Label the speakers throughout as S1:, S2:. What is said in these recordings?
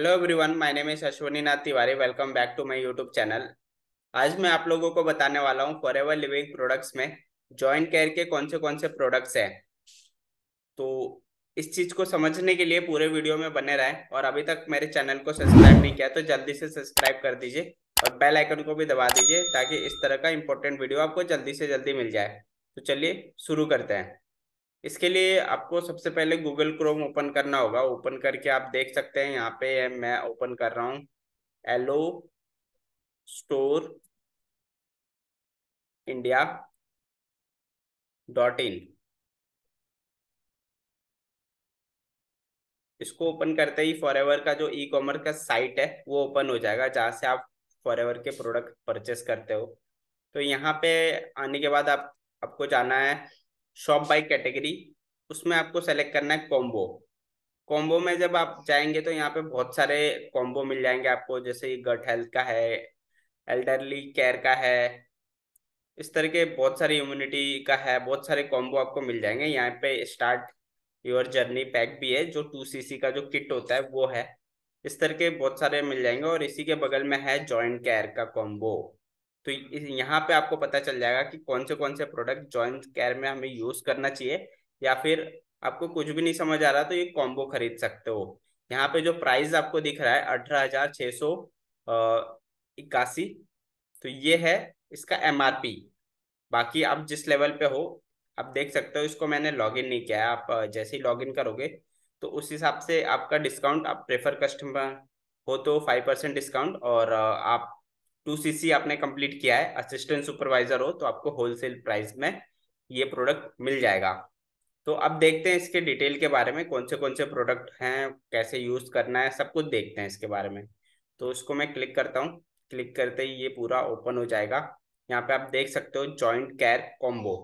S1: hello everyone my name is Ashwani Nath Tiwari welcome back to my YouTube channel आज मैं आप लोगों को बताने वाला हूँ फॉर एवर लिविंग प्रोडक्ट्स में जॉइंट केयर के कौन से कौन से प्रोडक्ट्स हैं तो इस चीज़ को समझने के लिए पूरे वीडियो में बने रहें और अभी तक मेरे चैनल को सब्सक्राइब नहीं किया तो जल्दी से सब्सक्राइब कर दीजिए और बेल आइकन को भी दबा दीजिए ताकि इस तरह का इंपॉर्टेंट वीडियो आपको जल्दी से जल्दी मिल जाए तो चलिए शुरू करते हैं इसके लिए आपको सबसे पहले गूगल क्रोम ओपन करना होगा ओपन करके आप देख सकते हैं यहाँ पे मैं ओपन कर रहा हूँ aloe store India dot in इसको ओपन करते ही फॉर का जो ई कॉमर्स का साइट है वो ओपन हो जाएगा जहाँ से आप फॉर के प्रोडक्ट परचेस करते हो तो यहाँ पे आने के बाद आप आपको जाना है शॉप बाई कैटेगरी उसमें आपको सेलेक्ट करना है कॉम्बो कॉम्बो में जब आप जाएंगे तो यहाँ पे बहुत सारे कॉम्बो मिल जाएंगे आपको जैसे गट हेल्थ का है एल्डरली केयर का है इस तरह के बहुत सारी इम्यूनिटी का है बहुत सारे कॉम्बो आपको मिल जाएंगे यहाँ पे स्टार्ट योर जर्नी पैक भी है जो टू सी का जो किट होता है वो है इस तरह के बहुत सारे मिल जाएंगे और इसी के बगल में है जॉइंट केयर का कॉम्बो तो यहाँ पे आपको पता चल जाएगा कि कौन से कौन से प्रोडक्ट जॉइंट केयर में हमें यूज करना चाहिए या फिर आपको कुछ भी नहीं समझ आ रहा तो ये कॉम्बो खरीद सकते हो यहाँ पे जो प्राइस आपको दिख रहा है अठारह हजार छः सौ इक्यासी तो ये है इसका एम आर पी बाकी आप जिस लेवल पे हो आप देख सकते हो इसको मैंने लॉगिन नहीं किया है आप जैसे ही लॉगिन करोगे तो उस हिसाब से आपका डिस्काउंट आप प्रेफर कस्टमर हो तो फाइव परसेंट डिस्काउंट और आप टू सीसी आपने कंप्लीट किया है असिस्टेंट सुपरवाइजर हो तो आपको होलसेल प्राइस में ये प्रोडक्ट मिल जाएगा तो अब देखते हैं इसके डिटेल के बारे में कौन से कौन से प्रोडक्ट हैं कैसे यूज करना है सब कुछ देखते हैं इसके बारे में तो इसको मैं क्लिक करता हूँ क्लिक करते ही ये पूरा ओपन हो जाएगा यहाँ पे आप देख सकते हो जॉइंट केयर कॉम्बो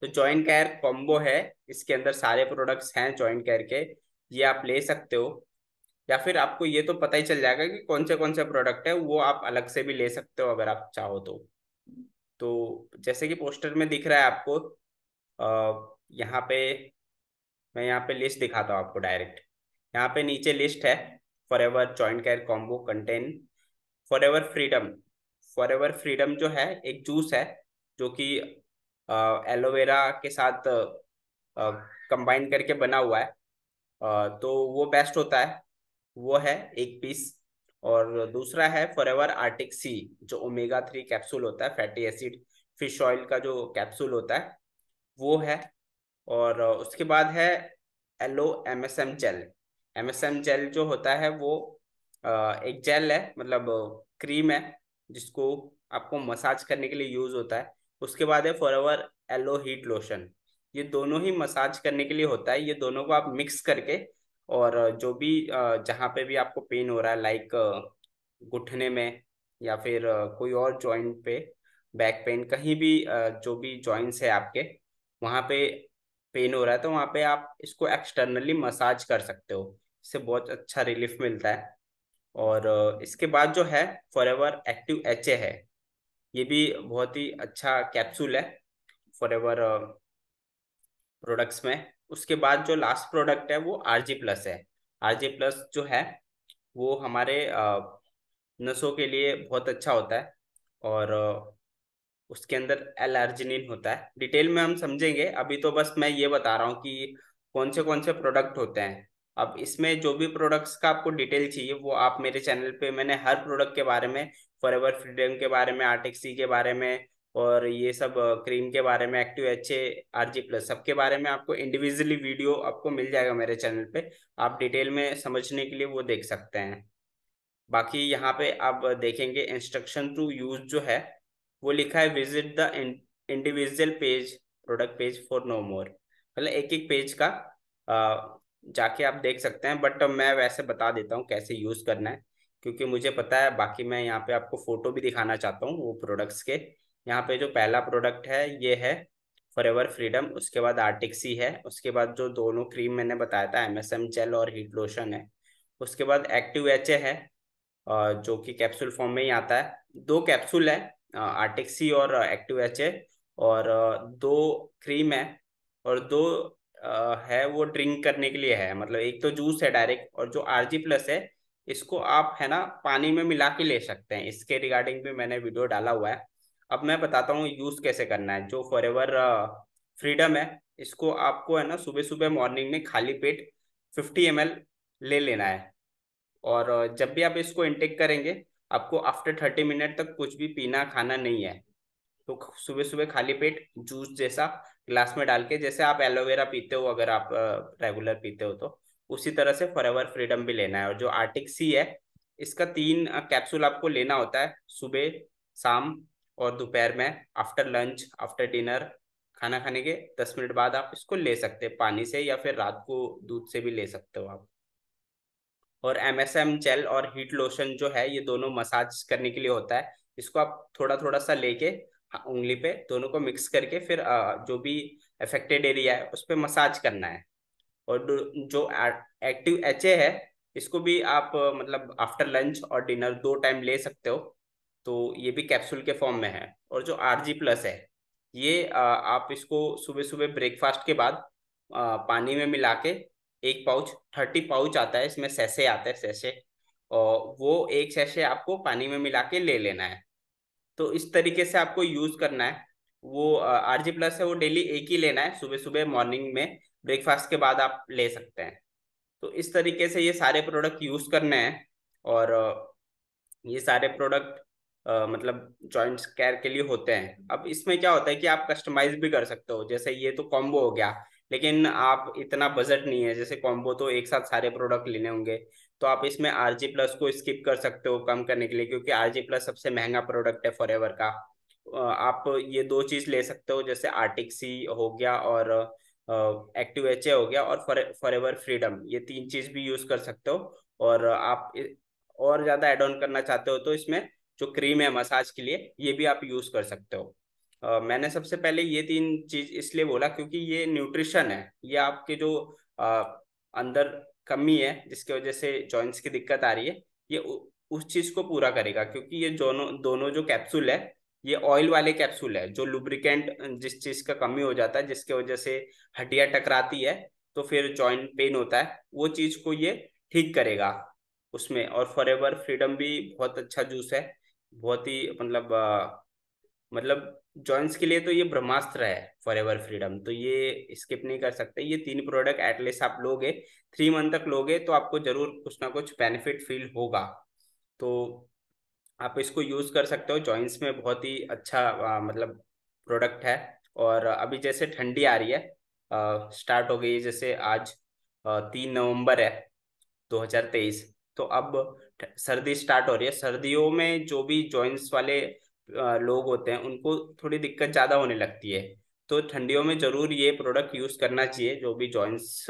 S1: तो जॉइंट केयर कॉम्बो है इसके अंदर सारे प्रोडक्ट्स हैं जॉइंट केयर के ये आप ले सकते हो या फिर आपको ये तो पता ही चल जाएगा कि कौन से कौन से प्रोडक्ट है वो आप अलग से भी ले सकते हो अगर आप चाहो तो तो जैसे कि पोस्टर में दिख रहा है आपको यहाँ पे मैं यहाँ पे लिस्ट दिखाता हूँ आपको डायरेक्ट यहाँ पे नीचे लिस्ट है forever joint care combo contain forever freedom forever freedom जो है एक जूस है जो कि एलोवेरा के साथ कंबाइन करके बना हुआ है आ, तो वो बेस्ट होता है वो है एक पीस और दूसरा है फॉर एवर आर्टिक सी जो ओमेगा थ्री कैप्सूल होता है फैटी एसिड फिश ऑयल का जो कैप्सूल होता है वो है और उसके बाद है aloe M S M gel M S M gel जो होता है वो एक जेल है मतलब क्रीम है जिसको आपको मसाज करने के लिए यूज होता है उसके बाद है forever aloe heat lotion ये दोनों ही मसाज करने के लिए होता है ये दोनों को आप मिक्स करके और जो भी जहाँ पे भी आपको पेन हो रहा है लाइक घुटने में या फिर कोई और जॉइंट पे बैक पेन कहीं भी जो भी जॉइंट्स है आपके वहाँ पे पेन हो रहा है तो वहाँ पे आप इसको एक्सटर्नली मसाज कर सकते हो इससे बहुत अच्छा रिलीफ मिलता है और इसके बाद जो है फॉर एवर एक्टिव एच है ये भी बहुत ही अच्छा कैप्सूल है फॉर एवर प्रोडक्ट्स में उसके बाद जो लास्ट प्रोडक्ट है वो आर जी प्लस है आर जी प्लस जो है वो हमारे नसों के लिए बहुत अच्छा होता है और उसके अंदर एलर्जिन होता है डिटेल में हम समझेंगे अभी तो बस मैं ये बता रहा हूँ कि कौन से कौन से प्रोडक्ट होते हैं अब इसमें जो भी प्रोडक्ट्स का आपको डिटेल चाहिए वो आप मेरे चैनल पे मैंने हर प्रोडक्ट के बारे में फॉर एवर फ्रीडम के बारे में आरटेक्सी के बारे में और ये सब क्रीम के बारे में active H A R G plus सबके बारे में आपको इंडिविजुअली वीडियो आपको मिल जाएगा मेरे चैनल पे आप डिटेल में समझने के लिए वो देख सकते हैं बाकी यहाँ पे आप देखेंगे इंस्ट्रक्शन टू यूज जो है वो लिखा है visit the individual page product page for no more मतलब एक एक पेज का जाके आप देख सकते हैं बट मैं वैसे बता देता हूँ कैसे यूज करना है क्योंकि मुझे पता है बाकी मैं यहाँ पे आपको फोटो भी दिखाना चाहता हूँ वो प्रोडक्ट्स के यहाँ पे जो पहला प्रोडक्ट है ये है फॉर एवर फ्रीडम उसके बाद आर्टिक्सी है उसके बाद जो दोनों क्रीम मैंने बताया था एमएसएम जेल और हीट लोशन है उसके बाद एक्टिव एच है जो कि कैप्सूल फॉर्म में ही आता है दो कैप्सूल है आर्टिक्सी और एक्टिव एच और दो क्रीम है और दो है वो ड्रिंक करने के लिए है मतलब एक तो जूस है डायरेक्ट और जो आर जी प्लस है इसको आप है ना पानी में मिला के ले सकते हैं इसके रिगार्डिंग भी मैंने वीडियो डाला हुआ है अब मैं बताता हूँ यूज कैसे करना है जो फॉर एवर फ्रीडम है इसको आपको है ना सुबह सुबह मॉर्निंग में खाली पेट फिफ्टी एम ले लेना है और जब भी आप इसको इंटेक करेंगे आपको आफ्टर थर्टी मिनट तक कुछ भी पीना खाना नहीं है तो सुबह सुबह खाली पेट जूस जैसा ग्लास में डाल के जैसे आप एलोवेरा पीते हो अगर आप रेगुलर पीते हो तो उसी तरह से फॉर एवर फ्रीडम भी लेना है और जो आर्टिक सी है इसका तीन कैप्सूल आपको लेना होता है सुबह शाम और दोपहर में आफ्टर लंच आफ्टर डिनर खाना खाने के दस मिनट बाद आप इसको ले सकते हैं पानी से या फिर रात को दूध से भी ले सकते हो आप और एम एस एम जेल और हीट लोशन जो है ये दोनों मसाज करने के लिए होता है इसको आप थोड़ा थोड़ा सा लेके हाँ, उंगली पे दोनों को मिक्स करके फिर जो भी अफेक्टेड एरिया है उस पर मसाज करना है और जो एक्टिव एच है इसको भी आप मतलब आफ्टर लंच और डिनर दो टाइम ले सकते हो तो ये भी कैप्सूल के फॉर्म में है और जो आर जी प्लस है ये आ, आप इसको सुबह सुबह ब्रेकफास्ट के बाद आ, पानी में मिला के एक पाउच थर्टी पाउच आता है इसमें सैसे आता है सैसे और वो एक सैसे आपको पानी में मिला के ले लेना है तो इस तरीके से आपको यूज़ करना है वो आर जी प्लस है वो डेली एक ही लेना है सुबह सुबह मॉर्निंग में ब्रेकफास्ट के बाद आप ले सकते हैं तो इस तरीके से ये सारे प्रोडक्ट यूज़ करने हैं और ये सारे प्रोडक्ट मतलब जॉइंट्स केयर के लिए होते हैं अब इसमें क्या होता है कि आप कस्टमाइज भी कर सकते हो जैसे ये तो कॉम्बो हो गया लेकिन आप इतना बजट नहीं है जैसे कॉम्बो तो एक साथ सारे प्रोडक्ट लेने होंगे तो आप इसमें आर जी प्लस को स्किप कर सकते हो कम करने के लिए क्योंकि आर जी प्लस सबसे महंगा प्रोडक्ट है फॉर एवर का आप ये दो चीज ले सकते हो जैसे आर्टिक्सी हो गया और एक्टिव एच हो गया और फॉर एवर फ्रीडम ये तीन चीज भी यूज कर सकते हो और आप और ज्यादा एड ऑन करना चाहते हो तो इसमें जो क्रीम है मसाज के लिए ये भी आप यूज कर सकते हो Uh, मैंने सबसे पहले ये तीन चीज इसलिए बोला क्योंकि ये न्यूट्रिशन है ये आपके जो uh, अंदर कमी है जिसकी वजह से जॉइंट्स की दिक्कत आ रही है ये उ, उस चीज को पूरा करेगा क्योंकि ये दोनों दोनों जो कैप्सूल है ये ऑयल वाले कैप्सूल है जो लुब्रिकेंट जिस चीज का कमी हो जाता है जिसकी वजह से हड्डियां टकराती है तो फिर जॉइंट पेन होता है वो चीज को ये ठीक करेगा उसमें और फॉर एवर फ्रीडम भी बहुत अच्छा जूस है बहुत ही मतलब मतलब जॉइंट्स के लिए तो ये ब्रह्मास्त्र है फॉर एवर फ्रीडम तो ये स्किप नहीं कर सकते ये तीन प्रोडक्ट एटलीस्ट आप लोगे थ्री मंथ तक लोगे तो आपको जरूर कुछ ना कुछ बेनिफिट फील होगा तो आप इसको यूज कर सकते हो जॉइंट्स में बहुत ही अच्छा आ, मतलब प्रोडक्ट है और अभी जैसे ठंडी आ रही है आ, स्टार्ट हो गई जैसे आज तीन नवंबर है 2023 तो अब सर्दी स्टार्ट हो रही है सर्दियों में जो भी जॉइंट्स वाले लोग होते हैं उनको थोड़ी दिक्कत ज़्यादा होने लगती है तो ठंडियों में ज़रूर ये प्रोडक्ट यूज़ करना चाहिए जो भी जॉइंट्स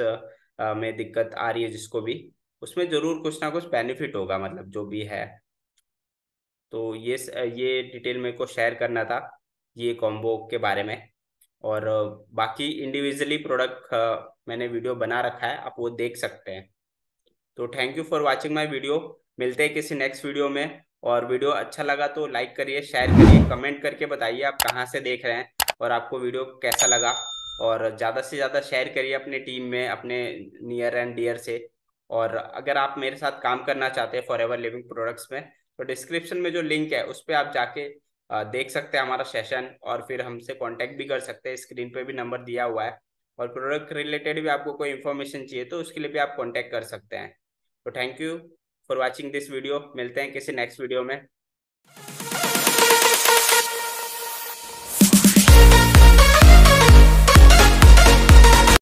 S1: में दिक्कत आ रही है जिसको भी उसमें ज़रूर कुछ ना कुछ बेनिफिट होगा मतलब जो भी है तो ये ये डिटेल मेरे को शेयर करना था ये कॉम्बो के बारे में और बाकी इंडिविजुअली प्रोडक्ट मैंने वीडियो बना रखा है आप वो देख सकते हैं तो thank you for watching my video मिलते हैं किसी नेक्स्ट वीडियो में और वीडियो अच्छा लगा तो लाइक करिए शेयर करिए कमेंट करके बताइए आप कहाँ से देख रहे हैं और आपको वीडियो कैसा लगा और ज़्यादा से ज़्यादा शेयर करिए अपने टीम में अपने नियर एंड डियर से और अगर आप मेरे साथ काम करना चाहते हैं फॉर एवर लिविंग प्रोडक्ट्स में तो डिस्क्रिप्शन में जो लिंक है उस पर आप जाके देख सकते हैं हमारा सेशन और फिर हमसे कांटेक्ट भी कर सकते हैं स्क्रीन पे भी नंबर दिया हुआ है और प्रोडक्ट रिलेटेड भी आपको कोई इन्फॉर्मेशन चाहिए तो उसके लिए भी आप कॉन्टैक्ट कर सकते हैं तो thank you for watching this video मिलते हैं किसी नेक्स्ट वीडियो में